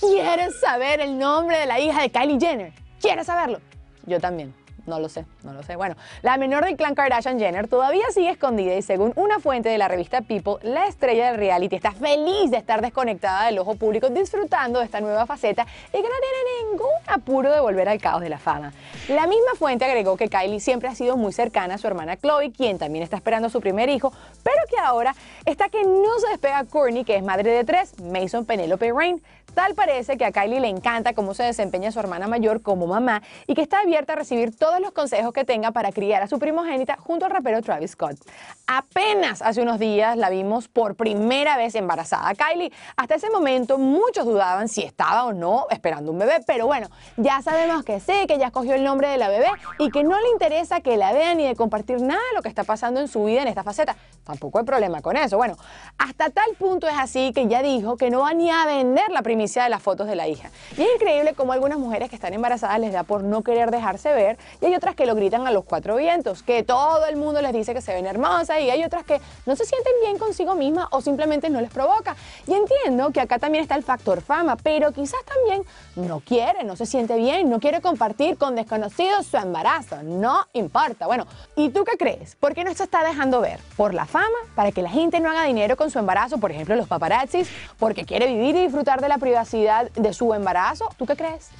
Quiero saber el nombre de la hija de Kylie Jenner? Quiero saberlo? Yo también. No lo sé, no lo sé. Bueno, la menor del clan Kardashian Jenner todavía sigue escondida y según una fuente de la revista People, la estrella del reality está feliz de estar desconectada del ojo público disfrutando de esta nueva faceta y que no tiene ningún apuro de volver al caos de la fama. La misma fuente agregó que Kylie siempre ha sido muy cercana a su hermana Chloe, quien también está esperando a su primer hijo, pero que ahora está que no se despega Courtney, que es madre de tres, Mason, Penelope Rain. Tal parece que a Kylie le encanta cómo se desempeña su hermana mayor como mamá y que está abierta a recibir todos los consejos que tenga para criar a su primogénita junto al rapero Travis Scott. Apenas hace unos días la vimos por primera vez embarazada. Kylie, hasta ese momento muchos dudaban si estaba o no esperando un bebé, pero bueno, ya sabemos que sí, que ya escogió el nombre de la bebé y que no le interesa que la vean ni de compartir nada de lo que está pasando en su vida en esta faceta. Tampoco hay problema con eso. Bueno, hasta tal punto es así que ya dijo que no va ni a vender la primicia de las fotos de la hija. Y es increíble cómo algunas mujeres que están embarazadas les da por no querer dejarse ver y hay otras que lo gritan a los cuatro vientos, que todo el mundo les dice que se ven hermosas y hay otras que no se sienten bien consigo misma o simplemente no les provoca. Y entiendo que acá también está el factor fama, pero quizás también no quiere, no se siente bien, no quiere compartir con desconocidos su embarazo. No importa. Bueno, ¿y tú qué crees? ¿Por qué no se está dejando ver? ¿Por la fama? para que la gente no haga dinero con su embarazo, por ejemplo los paparazzis, porque quiere vivir y disfrutar de la privacidad de su embarazo. ¿Tú qué crees?